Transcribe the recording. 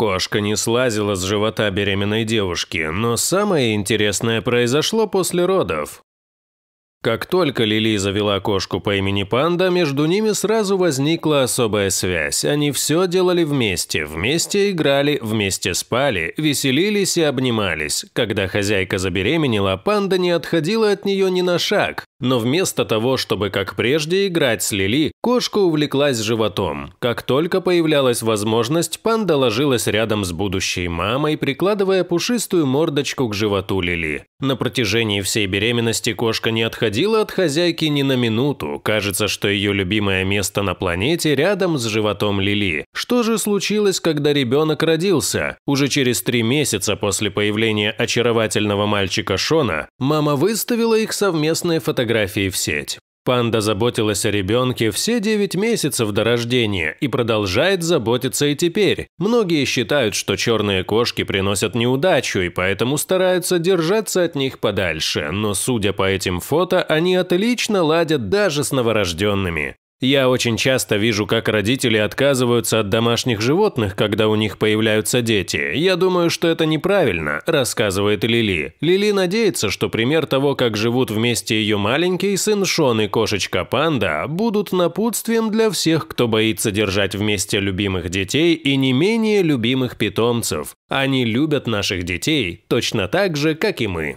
Кошка не слазила с живота беременной девушки, но самое интересное произошло после родов. Как только Лили завела кошку по имени Панда, между ними сразу возникла особая связь. Они все делали вместе, вместе играли, вместе спали, веселились и обнимались. Когда хозяйка забеременела, Панда не отходила от нее ни на шаг. Но вместо того, чтобы как прежде играть с Лили, кошка увлеклась животом. Как только появлялась возможность, панда ложилась рядом с будущей мамой, прикладывая пушистую мордочку к животу Лили. На протяжении всей беременности кошка не отходила от хозяйки ни на минуту. Кажется, что ее любимое место на планете рядом с животом Лили. Что же случилось, когда ребенок родился? Уже через три месяца после появления очаровательного мальчика Шона, мама выставила их совместные фотографии фотографии в сеть. Панда заботилась о ребенке все 9 месяцев до рождения и продолжает заботиться и теперь. Многие считают, что черные кошки приносят неудачу и поэтому стараются держаться от них подальше, но судя по этим фото, они отлично ладят даже с новорожденными. Я очень часто вижу, как родители отказываются от домашних животных, когда у них появляются дети. Я думаю, что это неправильно, рассказывает Лили. Лили надеется, что пример того, как живут вместе ее маленький сын Шон и кошечка Панда, будут напутствием для всех, кто боится держать вместе любимых детей и не менее любимых питомцев. Они любят наших детей точно так же, как и мы.